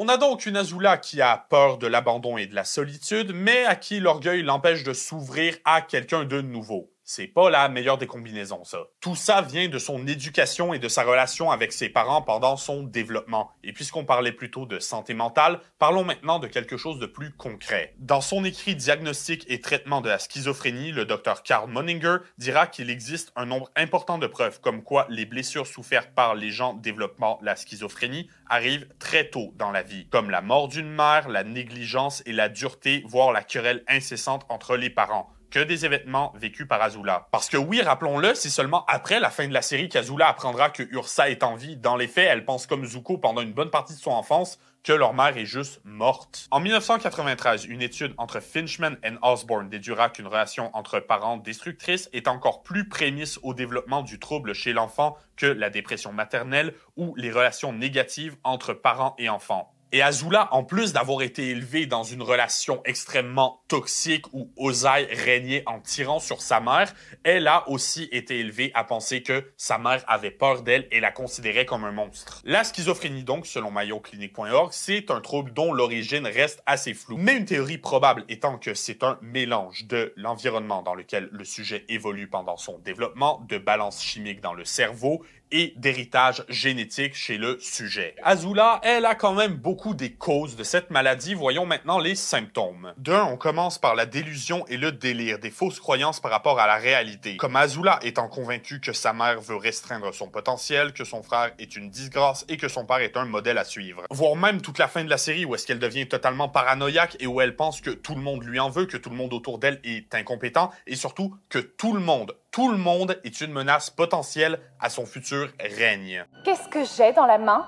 On a donc une Azula qui a peur de l'abandon et de la solitude, mais à qui l'orgueil l'empêche de s'ouvrir à quelqu'un de nouveau. C'est pas la meilleure des combinaisons, ça. Tout ça vient de son éducation et de sa relation avec ses parents pendant son développement. Et puisqu'on parlait plutôt de santé mentale, parlons maintenant de quelque chose de plus concret. Dans son écrit Diagnostic et traitement de la schizophrénie, le docteur Karl Moninger dira qu'il existe un nombre important de preuves comme quoi les blessures souffertes par les gens développant la schizophrénie arrivent très tôt dans la vie, comme la mort d'une mère, la négligence et la dureté, voire la querelle incessante entre les parents que des événements vécus par Azula. Parce que oui, rappelons-le, c'est seulement après la fin de la série qu'Azula apprendra que Ursa est en vie. Dans les faits, elle pense comme Zuko pendant une bonne partie de son enfance que leur mère est juste morte. En 1993, une étude entre Finchman et Osborne déduira qu'une relation entre parents destructrice est encore plus prémisse au développement du trouble chez l'enfant que la dépression maternelle ou les relations négatives entre parents et enfants. Et Azula, en plus d'avoir été élevée dans une relation extrêmement toxique où Ozai régnait en tirant sur sa mère, elle a aussi été élevée à penser que sa mère avait peur d'elle et la considérait comme un monstre. La schizophrénie, donc, selon mayoclinique.org, c'est un trouble dont l'origine reste assez floue. Mais une théorie probable étant que c'est un mélange de l'environnement dans lequel le sujet évolue pendant son développement, de balance chimique dans le cerveau et d'héritage génétique chez le sujet. Azula, elle a quand même beaucoup des causes de cette maladie. Voyons maintenant les symptômes. D'un, on commence par la délusion et le délire, des fausses croyances par rapport à la réalité. Comme Azula étant convaincue que sa mère veut restreindre son potentiel, que son frère est une disgrâce et que son père est un modèle à suivre. Voire même toute la fin de la série où est-ce qu'elle devient totalement paranoïaque et où elle pense que tout le monde lui en veut, que tout le monde autour d'elle est incompétent et surtout que tout le monde, tout le monde est une menace potentielle à son futur règne. Qu'est-ce que j'ai dans la main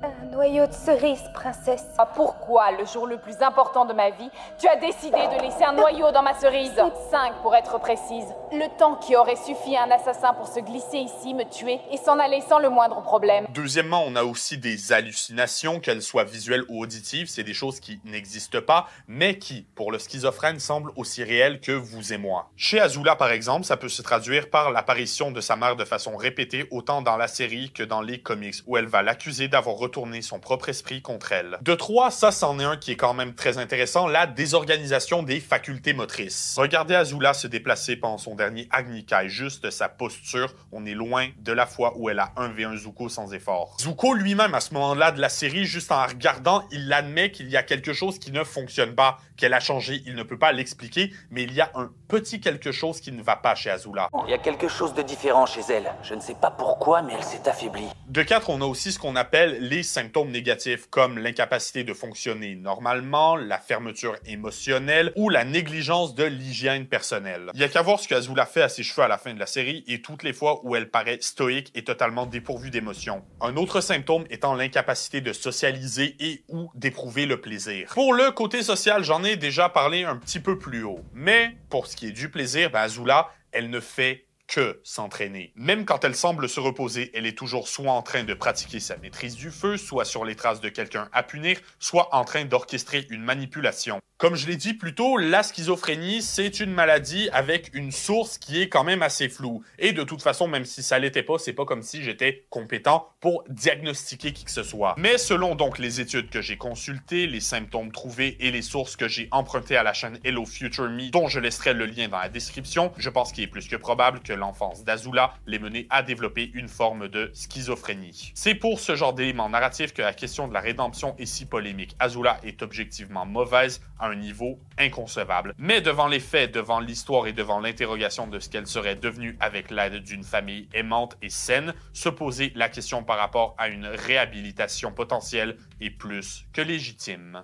un noyau de cerise, princesse. Ah, pourquoi, le jour le plus important de ma vie, tu as décidé de laisser un noyau dans ma cerise Cinq, pour être précise. Le temps qui aurait suffi à un assassin pour se glisser ici, me tuer et s'en aller sans le moindre problème. Deuxièmement, on a aussi des hallucinations, qu'elles soient visuelles ou auditives. C'est des choses qui n'existent pas, mais qui, pour le schizophrène, semblent aussi réelles que vous et moi. Chez Azula, par exemple, ça peut se traduire par l'apparition de sa mère de façon répétée, autant dans la série que dans les comics, où elle va l'accuser d'avoir tourner son propre esprit contre elle. De trois, ça c'en est un qui est quand même très intéressant, la désorganisation des facultés motrices. Regardez Azula se déplacer pendant son dernier Agni Kai, juste sa posture, on est loin de la fois où elle a 1v1 Zuko sans effort. Zuko lui-même à ce moment-là de la série, juste en regardant, il admet qu'il y a quelque chose qui ne fonctionne pas, qu'elle a changé, il ne peut pas l'expliquer, mais il y a un petit quelque chose qui ne va pas chez Azula. Il y a quelque chose de différent chez elle. Je ne sais pas pourquoi, mais elle s'est affaiblie. De 4, on a aussi ce qu'on appelle les symptômes négatifs, comme l'incapacité de fonctionner normalement, la fermeture émotionnelle ou la négligence de l'hygiène personnelle. Il y a qu'à voir ce qu'Azula fait à ses cheveux à la fin de la série et toutes les fois où elle paraît stoïque et totalement dépourvue d'émotions. Un autre symptôme étant l'incapacité de socialiser et ou d'éprouver le plaisir. Pour le côté social, j'en ai déjà parlé un petit peu plus haut, mais pour ce qui est du plaisir, ben, Azula, elle ne fait que s'entraîner. Même quand elle semble se reposer, elle est toujours soit en train de pratiquer sa maîtrise du feu, soit sur les traces de quelqu'un à punir, soit en train d'orchestrer une manipulation. Comme je l'ai dit plus tôt, la schizophrénie, c'est une maladie avec une source qui est quand même assez floue. Et de toute façon, même si ça l'était pas, c'est pas comme si j'étais compétent pour diagnostiquer qui que ce soit. Mais selon donc les études que j'ai consultées, les symptômes trouvés et les sources que j'ai empruntées à la chaîne Hello Future Me, dont je laisserai le lien dans la description, je pense qu'il est plus que probable que l'enfance d'Azula l'ait mené à développer une forme de schizophrénie. C'est pour ce genre d'élément narratifs que la question de la rédemption est si polémique. Azula est objectivement mauvaise à un niveau inconcevable. Mais devant les faits, devant l'histoire et devant l'interrogation de ce qu'elle serait devenue avec l'aide d'une famille aimante et saine, se poser la question par rapport à une réhabilitation potentielle est plus que légitime.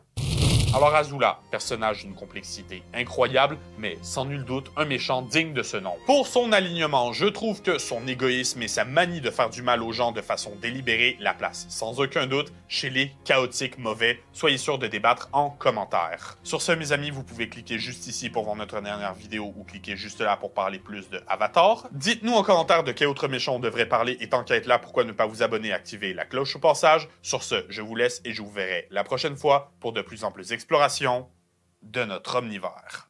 Alors Azula, personnage d'une complexité incroyable, mais sans nul doute un méchant digne de ce nom. Pour son alignement, je trouve que son égoïsme et sa manie de faire du mal aux gens de façon délibérée la place, sans aucun doute, chez les chaotiques mauvais. Soyez sûr de débattre en commentaire. Sur ce, mes amis, vous pouvez cliquer juste ici pour voir notre dernière vidéo ou cliquer juste là pour parler plus de Avatar. Dites-nous en commentaire de quel autre méchant on devrait parler et tant qu'à être là, pourquoi ne pas vous abonner et activer la cloche au passage. Sur ce, je vous laisse et je vous verrai la prochaine fois pour de plus en plus exploration de notre omnivore.